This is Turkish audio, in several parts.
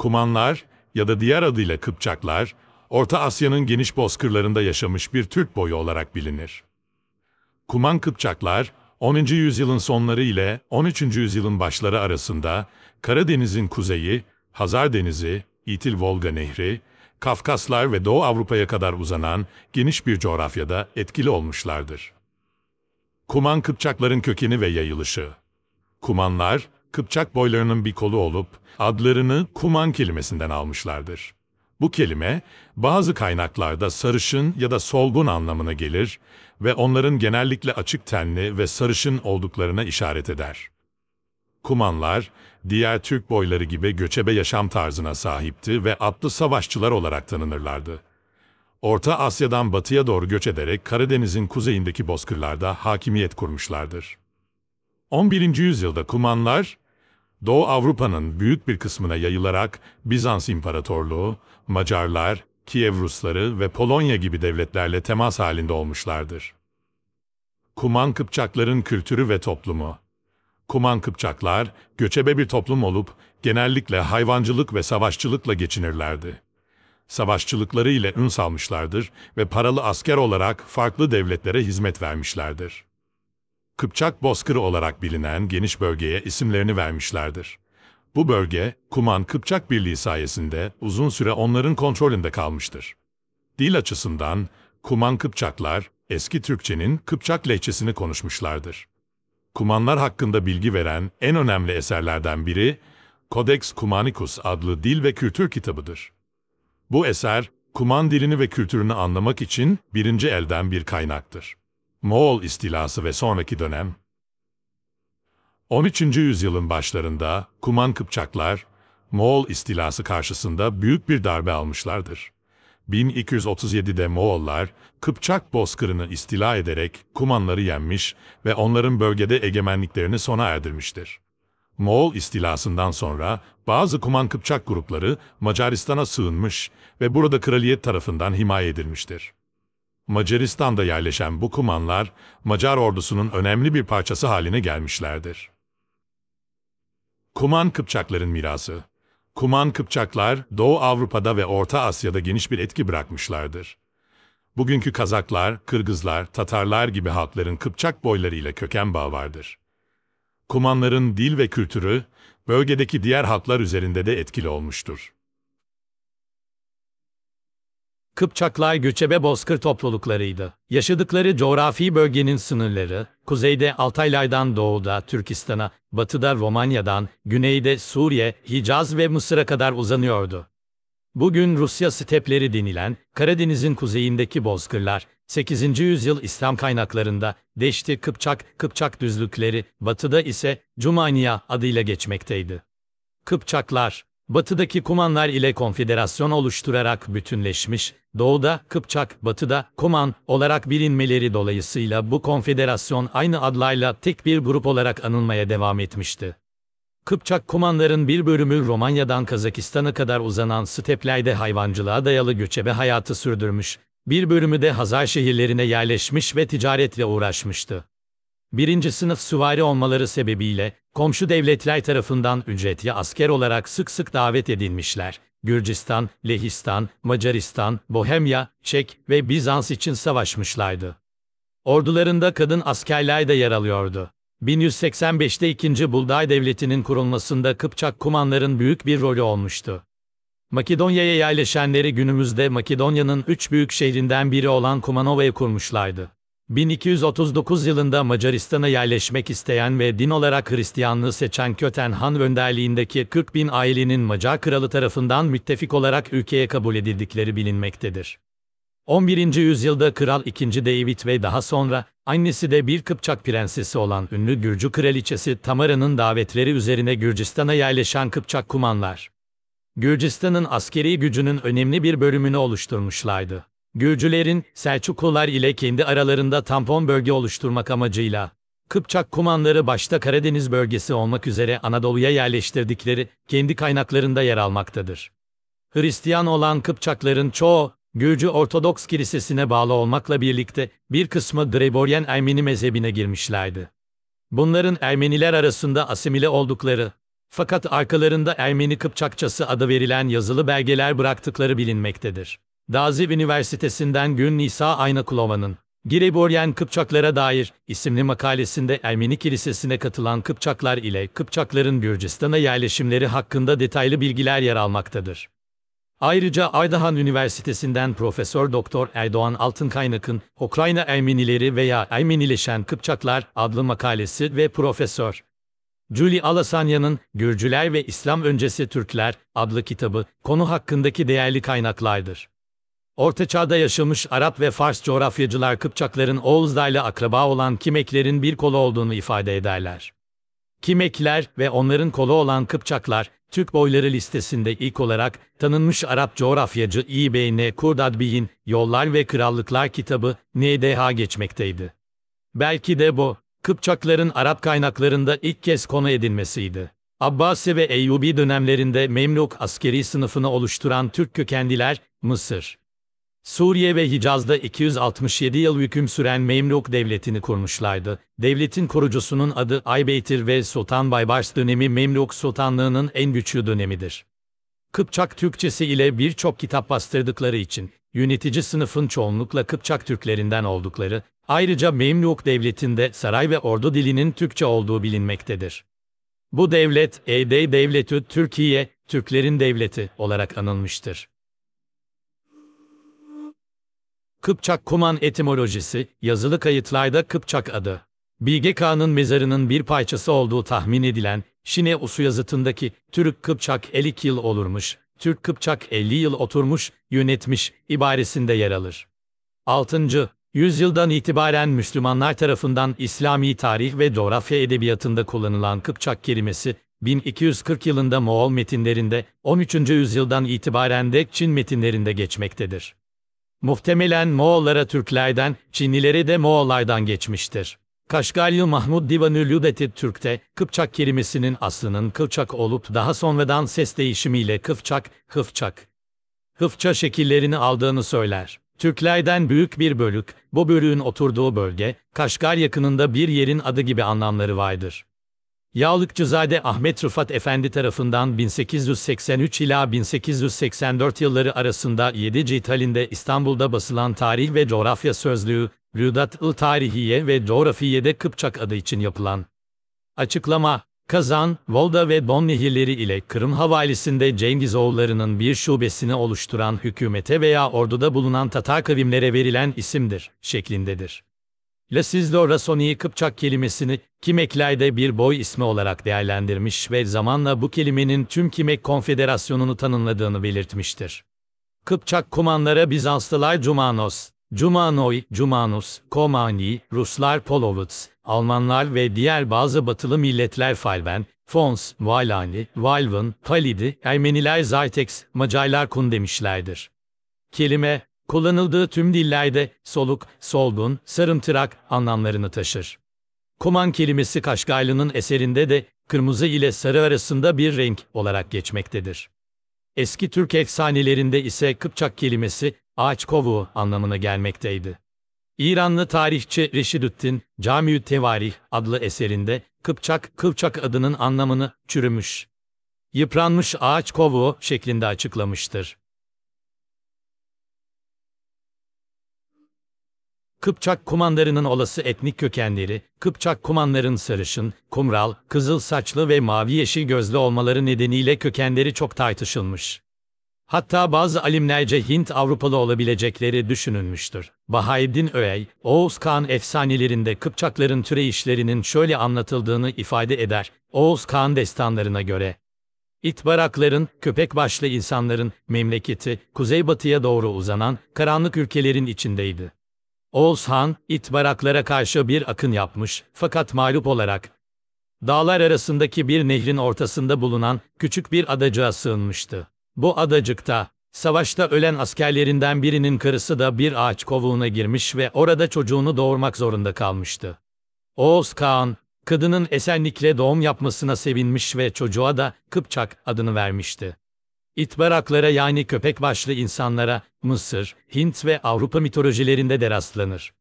Kumanlar ya da diğer adıyla Kıpçaklar, Orta Asya'nın geniş bozkırlarında yaşamış bir Türk boyu olarak bilinir. Kuman Kıpçaklar, 10. yüzyılın sonları ile 13. yüzyılın başları arasında Karadeniz'in kuzeyi, Hazar Denizi, İtil-Volga Nehri, Kafkaslar ve Doğu Avrupa'ya kadar uzanan geniş bir coğrafyada etkili olmuşlardır. Kuman Kıpçakların kökeni ve yayılışı Kumanlar, Kıpçak boylarının bir kolu olup adlarını kuman kelimesinden almışlardır. Bu kelime bazı kaynaklarda sarışın ya da solgun anlamına gelir ve onların genellikle açık tenli ve sarışın olduklarına işaret eder. Kumanlar, diğer Türk boyları gibi göçebe yaşam tarzına sahipti ve atlı savaşçılar olarak tanınırlardı. Orta Asya'dan batıya doğru göç ederek Karadeniz'in kuzeyindeki bozkırlarda hakimiyet kurmuşlardır. 11. yüzyılda Kumanlar, Doğu Avrupa'nın büyük bir kısmına yayılarak Bizans İmparatorluğu, Macarlar, Kiev Rusları ve Polonya gibi devletlerle temas halinde olmuşlardır. Kuman Kıpçakların kültürü ve toplumu Kuman Kıpçaklar, göçebe bir toplum olup genellikle hayvancılık ve savaşçılıkla geçinirlerdi. Savaşçılıkları ile ün salmışlardır ve paralı asker olarak farklı devletlere hizmet vermişlerdir. Kıpçak Bozkırı olarak bilinen geniş bölgeye isimlerini vermişlerdir. Bu bölge, Kuman Kıpçak Birliği sayesinde uzun süre onların kontrolünde kalmıştır. Dil açısından Kuman Kıpçaklar, eski Türkçenin Kıpçak lehçesini konuşmuşlardır. Kumanlar hakkında bilgi veren en önemli eserlerden biri, Codex Kumanicus adlı dil ve kültür kitabıdır. Bu eser, Kuman dilini ve kültürünü anlamak için birinci elden bir kaynaktır. Moğol istilası ve sonraki dönem, 13. yüzyılın başlarında Kuman Kıpçaklar, Moğol istilası karşısında büyük bir darbe almışlardır. 1237'de Moğollar, Kıpçak bozkırını istila ederek Kumanları yenmiş ve onların bölgede egemenliklerini sona erdirmiştir. Moğol istilasından sonra bazı Kuman Kıpçak grupları Macaristan'a sığınmış ve burada kraliyet tarafından himaye edilmiştir. Macaristan'da yerleşen bu kumanlar, Macar ordusunun önemli bir parçası haline gelmişlerdir. Kuman Kıpçakların mirası Kuman Kıpçaklar, Doğu Avrupa'da ve Orta Asya'da geniş bir etki bırakmışlardır. Bugünkü Kazaklar, Kırgızlar, Tatarlar gibi halkların Kıpçak boylarıyla köken bağı vardır. Kumanların dil ve kültürü, bölgedeki diğer halklar üzerinde de etkili olmuştur. Kıpçaklar göçebe bozkır topluluklarıydı. Yaşadıkları coğrafi bölgenin sınırları, kuzeyde Altaylardan doğuda Türkistan'a, batıda Romanya'dan, güneyde Suriye, Hicaz ve Mısır'a kadar uzanıyordu. Bugün Rusya stepleri denilen Karadeniz'in kuzeyindeki bozkırlar, 8. yüzyıl İslam kaynaklarında Deşti Kıpçak, Kıpçak düzlükleri, batıda ise Cumaniya adıyla geçmekteydi. Kıpçaklar, Batıdaki Kumanlar ile konfederasyon oluşturarak bütünleşmiş, doğuda Kıpçak, batıda Kuman olarak bilinmeleri dolayısıyla bu konfederasyon aynı adlarla tek bir grup olarak anılmaya devam etmişti. Kıpçak Kumanların bir bölümü Romanya'dan Kazakistan'a kadar uzanan steplerde hayvancılığa dayalı göçebe hayatı sürdürmüş, bir bölümü de Hazar şehirlerine yerleşmiş ve ticaretle uğraşmıştı. Birinci sınıf süvari olmaları sebebiyle Komşu devletler tarafından ücretli asker olarak sık sık davet edilmişler. Gürcistan, Lehistan, Macaristan, Bohemya, Çek ve Bizans için savaşmışlardı. Ordularında kadın askerler de yer alıyordu. 1185'te 2. Bulday Devleti'nin kurulmasında Kıpçak kumanların büyük bir rolü olmuştu. Makedonya'ya yerleşenleri günümüzde Makedonya'nın üç büyük şehrinden biri olan Kumanova'yı kurmuşlardı. 1239 yılında Macaristan'a yerleşmek isteyen ve din olarak Hristiyanlığı seçen Köten Han önderliğindeki 40 bin ailenin Macar kralı tarafından müttefik olarak ülkeye kabul edildikleri bilinmektedir. 11. yüzyılda Kral 2. David ve daha sonra annesi de bir Kıpçak prensesi olan ünlü Gürcü kraliçesi Tamara'nın davetleri üzerine Gürcistan'a yerleşen Kıpçak kumanlar, Gürcistan'ın askeri gücünün önemli bir bölümünü oluşturmuşlardı. Gürcülerin Selçuklular ile kendi aralarında tampon bölge oluşturmak amacıyla Kıpçak kumanları başta Karadeniz bölgesi olmak üzere Anadolu'ya yerleştirdikleri kendi kaynaklarında yer almaktadır. Hristiyan olan Kıpçakların çoğu Gürcü Ortodoks Kilisesi'ne bağlı olmakla birlikte bir kısmı Gregorian Ermeni mezhebine girmişlerdi. Bunların Ermeniler arasında asimile oldukları, fakat arkalarında Ermeni Kıpçakçası adı verilen yazılı belgeler bıraktıkları bilinmektedir. Daziv Üniversitesi'nden Gün Nisa Aynakulova'nın Gireboryen Kıpçaklara dair isimli makalesinde Ermeni Kilisesi'ne katılan Kıpçaklar ile Kıpçakların Gürcistan'a yerleşimleri hakkında detaylı bilgiler yer almaktadır. Ayrıca Aydahan Üniversitesi'nden Profesör Doktor Erdoğan Altınkaynak'ın Ukrayna Ermenileri veya Ermenileşen Kıpçaklar adlı makalesi ve Profesör Julie Alasanya'nın Gürcüler ve İslam Öncesi Türkler adlı kitabı konu hakkındaki değerli kaynaklardır. Orta Çağ'da yaşamış Arap ve Fars coğrafyacılar Kıpçakların Oğuzlarla akraba olan Kimeklerin bir kolu olduğunu ifade ederler. Kimekler ve onların kolu olan Kıpçaklar, Türk boyları listesinde ilk olarak tanınmış Arap coğrafyacı İbeyne Kurdadbi'nin Yollar ve Krallıklar kitabı NDH geçmekteydi. Belki de bu, Kıpçakların Arap kaynaklarında ilk kez konu edilmesiydi. Abbasi ve Eyyubi dönemlerinde Memluk askeri sınıfını oluşturan Türk kökenliler, Mısır, Suriye ve Hicaz'da 267 yıl hüküm süren Memluk Devleti'ni kurmuşlardı. Devletin korucusunun adı Aybeytir ve Sultan Baybars dönemi Memluk Sultanlığı'nın en güçlü dönemidir. Kıpçak Türkçesi ile birçok kitap bastırdıkları için, yönetici sınıfın çoğunlukla Kıpçak Türklerinden oldukları, ayrıca Memluk Devleti'nde saray ve ordu dilinin Türkçe olduğu bilinmektedir. Bu devlet, Ede Devleti Türkiye, Türklerin Devleti olarak anılmıştır. Kıpçak Kuman etimolojisi, yazılı kayıtlarda Kıpçak adı. Bilge Kağan'ın mezarının bir parçası olduğu tahmin edilen, Şine Usu yazıtındaki Türk Kıpçak 50 yıl olurmuş, Türk Kıpçak 50 yıl oturmuş, yönetmiş ibaresinde yer alır. 6. Yüzyıldan itibaren Müslümanlar tarafından İslami tarih ve coğrafya edebiyatında kullanılan Kıpçak kelimesi, 1240 yılında Moğol metinlerinde, 13. yüzyıldan itibaren de Çin metinlerinde geçmektedir. Muhtemelen Moğollara Türklerden, Çinlileri de Moğollardan geçmiştir. Kaşgarlı Mahmud Divanülüdeti Türk'te Kıpçak kelimesinin aslının Kıpçak olup daha sonradan ses değişimiyle Kıpçak, Kıpçak, Hıfça şekillerini aldığını söyler. Türklerden büyük bir bölük, bu bölüğün oturduğu bölge, Kaşgar yakınında bir yerin adı gibi anlamları vardır. Yağlıkçızade Ahmet Rıfat Efendi tarafından 1883 ila 1884 yılları arasında 7 cilt halinde İstanbul'da basılan Tarih ve Coğrafya Sözlüğü, Rüdat-ı Tarihiye ve Coğrafiye'de Kıpçak adı için yapılan açıklama, Kazan, Volda ve Don nehirleri ile Kırım Havalisi'nde oğullarının bir şubesini oluşturan hükümete veya orduda bulunan Tatar kavimlere verilen isimdir, şeklindedir. La Sizdo Rasoni'yi Kıpçak kelimesini kimeklayda bir boy ismi olarak değerlendirmiş ve zamanla bu kelimenin tüm Kimek Konfederasyonu'nu tanımladığını belirtmiştir. Kıpçak kumanlara Bizanslılar Cumanos, Cumanoi, Cumanus, Komani, Ruslar Polovuts, Almanlar ve diğer bazı batılı milletler Falben, Fons, Valani, Valvan, Palidi, Ermeniler Zaytex, Macaylar Kun demişlerdir. Kelime, kullanıldığı tüm dillerde soluk, solgun, sarımtırak anlamlarını taşır. Kuman kelimesi Kaşgaylı'nın eserinde de kırmızı ile sarı arasında bir renk olarak geçmektedir. Eski Türk efsanelerinde ise Kıpçak kelimesi ağaç kovu anlamına gelmekteydi. İranlı tarihçi Reşidüddin Camiü Tevarih adlı eserinde Kıpçak, Kıpçak adının anlamını çürümüş, yıpranmış ağaç kovuğu şeklinde açıklamıştır. Kıpçak kumanlarının olası etnik kökenleri, Kıpçak kumanların sarışın, kumral, kızıl saçlı ve mavi yeşil gözlü olmaları nedeniyle kökenleri çok tartışılmış. Hatta bazı alimlerce Hint Avrupalı olabilecekleri düşünülmüştür. Bahaeddin Öey, Oğuz Kağan efsanelerinde Kıpçakların türeyişlerinin şöyle anlatıldığını ifade eder. Oğuz Kağan destanlarına göre, İtbarakların, köpek başlı insanların memleketi, kuzeybatıya doğru uzanan karanlık ülkelerin içindeydi. Oğuzhan, itbaraklara karşı bir akın yapmış fakat mağlup olarak dağlar arasındaki bir nehrin ortasında bulunan küçük bir adacığa sığınmıştı. Bu adacıkta, savaşta ölen askerlerinden birinin karısı da bir ağaç kovuğuna girmiş ve orada çocuğunu doğurmak zorunda kalmıştı. Oğuz Kağan, kadının esenlikle doğum yapmasına sevinmiş ve çocuğa da Kıpçak adını vermişti. İtbaraklara yani köpek başlı insanlara Mısır, Hint ve Avrupa mitolojilerinde de rastlanır.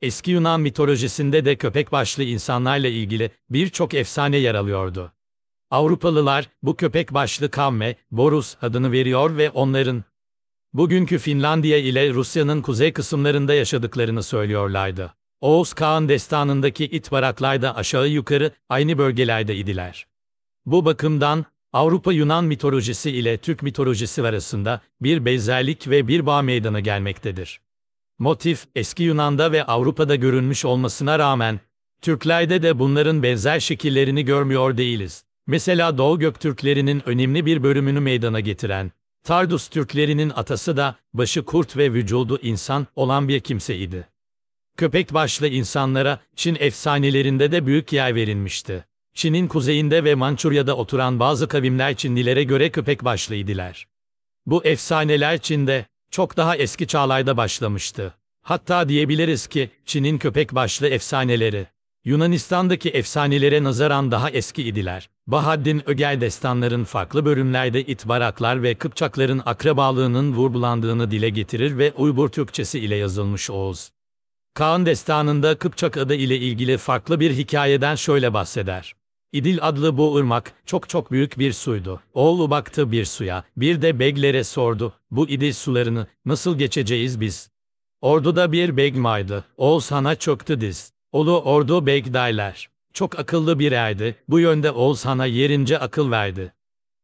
Eski Yunan mitolojisinde de köpek başlı insanlarla ilgili birçok efsane yer alıyordu. Avrupalılar bu köpek başlı kavme Borus adını veriyor ve onların bugünkü Finlandiya ile Rusya'nın kuzey kısımlarında yaşadıklarını söylüyorlardı. Oğuz Kağan destanındaki itbaraklar da aşağı yukarı aynı bölgelerde idiler. Bu bakımdan Avrupa Yunan mitolojisi ile Türk mitolojisi arasında bir benzerlik ve bir bağ meydana gelmektedir. Motif, eski Yunan'da ve Avrupa'da görünmüş olmasına rağmen, Türklerde de bunların benzer şekillerini görmüyor değiliz. Mesela Doğu Göktürklerinin önemli bir bölümünü meydana getiren, Tardus Türklerinin atası da başı kurt ve vücudu insan olan bir kimseydi. Köpek başlı insanlara Çin efsanelerinde de büyük yer verilmişti. Çin'in kuzeyinde ve Mançurya'da oturan bazı kavimler Çinlilere göre köpek başlıydılar. Bu efsaneler Çin'de, çok daha eski çağlarda başlamıştı. Hatta diyebiliriz ki, Çin'in köpek başlı efsaneleri, Yunanistan'daki efsanelere nazaran daha eski idiler. Bahaddin Ögel destanların farklı bölümlerde itbaraklar ve Kıpçakların akrabalığının vurgulandığını dile getirir ve Uybur Türkçesi ile yazılmış Oğuz. Kaan destanında Kıpçak adı ile ilgili farklı bir hikayeden şöyle bahseder. İdil adlı bu ırmak çok çok büyük bir suydu. Oğlu baktı bir suya, bir de beglere sordu, bu idil sularını nasıl geçeceğiz biz? Orduda bir beg maydı, oğul sana çöktü diz. Olu ordu begdaylar. Çok akıllı bir erdi, bu yönde oğul sana yerince akıl verdi.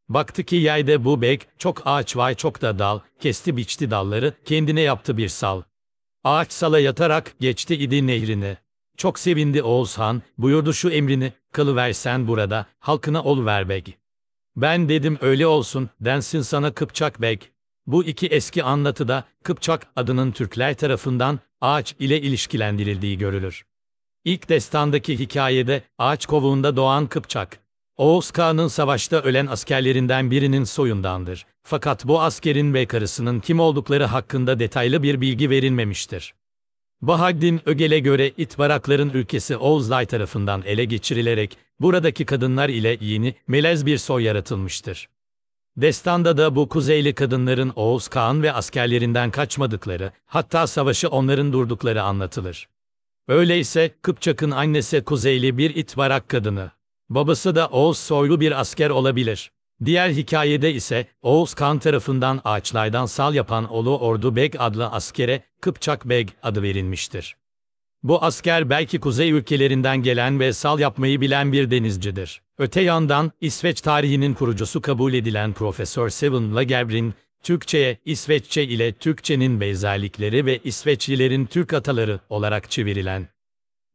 Baktı ki yayda bu beg, çok ağaç vay çok da dal, kesti biçti dalları, kendine yaptı bir sal. Ağaç sala yatarak geçti idi nehrini. Çok sevindi Oğuzhan, buyurdu şu emrini, kılıversen burada, halkına ol ver beg. Ben dedim öyle olsun, densin sana Kıpçak beg. Bu iki eski anlatıda Kıpçak adının Türkler tarafından ağaç ile ilişkilendirildiği görülür. İlk destandaki hikayede ağaç kovuğunda doğan Kıpçak, Oğuz Kağan'ın savaşta ölen askerlerinden birinin soyundandır. Fakat bu askerin ve karısının kim oldukları hakkında detaylı bir bilgi verilmemiştir. Bahaddin Ögel'e göre itbarakların ülkesi Oğuzlay tarafından ele geçirilerek buradaki kadınlar ile yeni, melez bir soy yaratılmıştır. Destanda da bu kuzeyli kadınların Oğuz Kağan ve askerlerinden kaçmadıkları, hatta savaşı onların durdukları anlatılır. Öyleyse Kıpçak'ın annesi kuzeyli bir itbarak kadını, babası da Oğuz soylu bir asker olabilir. Diğer hikayede ise Oğuz Kan tarafından ağaçlardan sal yapan oğlu Ordu Beg adlı askere Kıpçak Beg adı verilmiştir. Bu asker belki kuzey ülkelerinden gelen ve sal yapmayı bilen bir denizcidir. Öte yandan İsveç tarihinin kurucusu kabul edilen Profesör Seven Lagerbrin, Türkçe'ye İsveççe ile Türkçenin benzerlikleri ve İsveçlilerin Türk ataları olarak çevirilen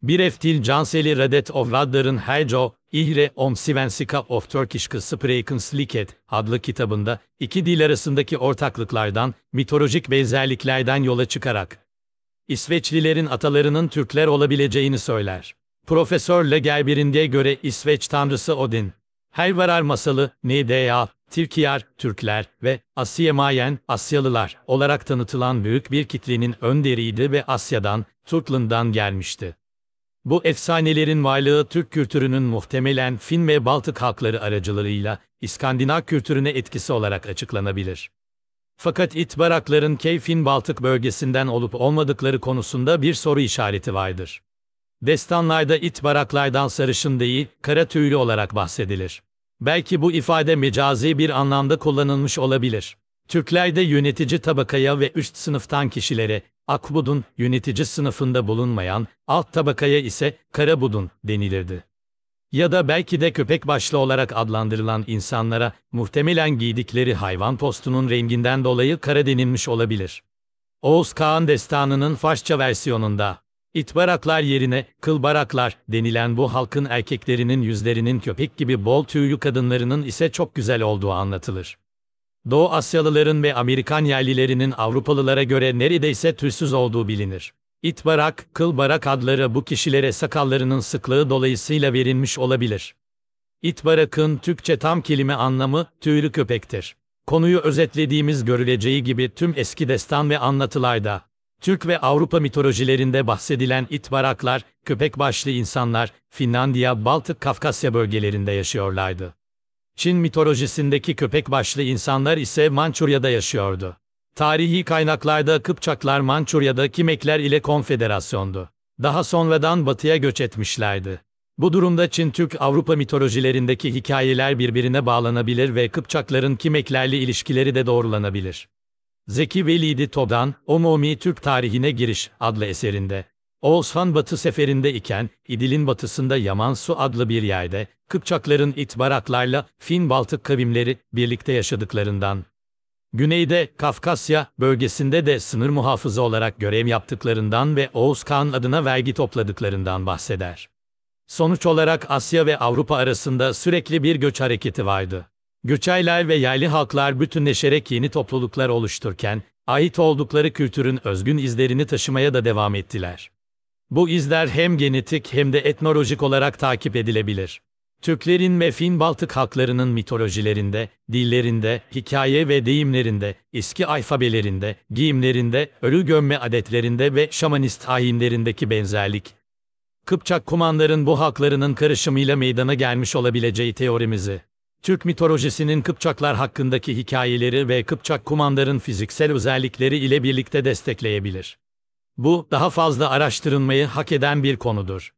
bir eftil Canseli Redet of Radların Heyco, İhre om Sivensika of Turkish Spreken Sliket adlı kitabında iki dil arasındaki ortaklıklardan, mitolojik benzerliklerden yola çıkarak İsveçlilerin atalarının Türkler olabileceğini söyler. Profesör Legerbir'in'e göre İsveç tanrısı Odin, Hervarar masalı, Nidea, Tirkiyar, Türkler ve Asya Mayen, Asyalılar olarak tanıtılan büyük bir kitlenin önderiydi ve Asya'dan, Turkland'dan gelmişti. Bu efsanelerin varlığı Türk kültürünün muhtemelen Fin ve Baltık halkları aracılığıyla İskandinav kültürüne etkisi olarak açıklanabilir. Fakat itbarakların keyfin Baltık bölgesinden olup olmadıkları konusunda bir soru işareti vardır. Destanlarda itbaraklardan sarışın değil, kara tüylü olarak bahsedilir. Belki bu ifade mecazi bir anlamda kullanılmış olabilir. Türklerde yönetici tabakaya ve üst sınıftan kişilere, Akbudun yönetici sınıfında bulunmayan, alt tabakaya ise Karabudun denilirdi. Ya da belki de köpek başlı olarak adlandırılan insanlara muhtemelen giydikleri hayvan postunun renginden dolayı kara denilmiş olabilir. Oğuz Kağan destanının Farsça versiyonunda itbaraklar yerine kılbaraklar denilen bu halkın erkeklerinin yüzlerinin köpek gibi bol tüyü kadınlarının ise çok güzel olduğu anlatılır. Doğu Asyalıların ve Amerikan yerlilerinin Avrupalılara göre neredeyse tüysüz olduğu bilinir. İt barak, kıl adları bu kişilere sakallarının sıklığı dolayısıyla verilmiş olabilir. İt Türkçe tam kelime anlamı tüylü köpektir. Konuyu özetlediğimiz görüleceği gibi tüm eski destan ve anlatılarda, Türk ve Avrupa mitolojilerinde bahsedilen itbaraklar, köpek başlı insanlar, Finlandiya, Baltık, Kafkasya bölgelerinde yaşıyorlardı. Çin mitolojisindeki köpek başlı insanlar ise Mançurya'da yaşıyordu. Tarihi kaynaklarda Kıpçaklar Mançurya'da Kimekler ile konfederasyondu. Daha sonradan batıya göç etmişlerdi. Bu durumda Çin-Türk-Avrupa mitolojilerindeki hikayeler birbirine bağlanabilir ve Kıpçakların Kimeklerle ilişkileri de doğrulanabilir. Zeki Velidi Todan, Omomi Türk Tarihine Giriş adlı eserinde Oğuzhan Batı seferinde iken, İdil'in batısında Yamansu adlı bir yerde, Kıpçakların itbaratlarla Fin-Baltık kavimleri birlikte yaşadıklarından, güneyde Kafkasya bölgesinde de sınır muhafızı olarak görev yaptıklarından ve Oğuz Kağan adına vergi topladıklarından bahseder. Sonuç olarak Asya ve Avrupa arasında sürekli bir göç hareketi vardı. Göçaylar ve yerli halklar bütünleşerek yeni topluluklar oluştururken, ait oldukları kültürün özgün izlerini taşımaya da devam ettiler. Bu izler hem genetik hem de etnolojik olarak takip edilebilir. Türklerin ve Fin-Baltık halklarının mitolojilerinde, dillerinde, hikaye ve deyimlerinde, eski alfabelerinde, giyimlerinde, ölü gömme adetlerinde ve şamanist ayinlerindeki benzerlik, Kıpçak kumanların bu halklarının karışımıyla meydana gelmiş olabileceği teorimizi, Türk mitolojisinin Kıpçaklar hakkındaki hikayeleri ve Kıpçak kumanların fiziksel özellikleri ile birlikte destekleyebilir. Bu, daha fazla araştırılmayı hak eden bir konudur.